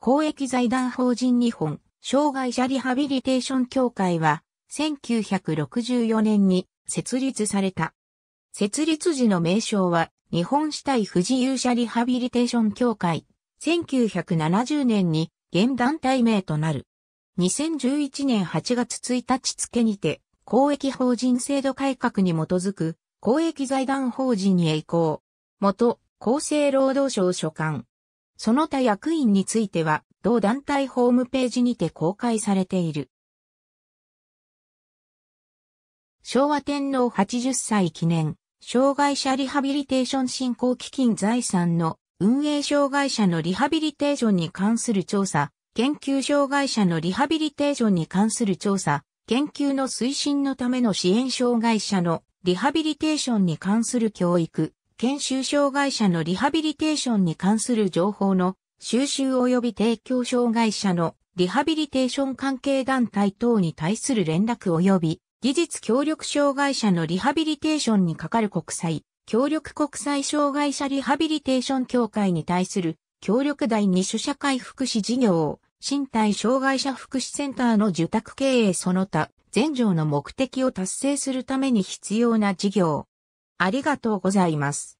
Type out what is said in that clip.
公益財団法人日本障害者リハビリテーション協会は1964年に設立された。設立時の名称は日本死体不自由者リハビリテーション協会。1970年に現団体名となる。2011年8月1日付にて公益法人制度改革に基づく公益財団法人へ移行。元厚生労働省所管。その他役員については、同団体ホームページにて公開されている。昭和天皇80歳記念、障害者リハビリテーション振興基金財産の運営障害者のリハビリテーションに関する調査、研究障害者のリハビリテーションに関する調査、研究の推進のための支援障害者のリハビリテーションに関する教育、研修障害者のリハビリテーションに関する情報の収集及び提供障害者のリハビリテーション関係団体等に対する連絡及び技術協力障害者のリハビリテーションに係る国際協力国際障害者リハビリテーション協会に対する協力第二種社会福祉事業身体障害者福祉センターの受託経営その他、全条の目的を達成するために必要な事業、ありがとうございます。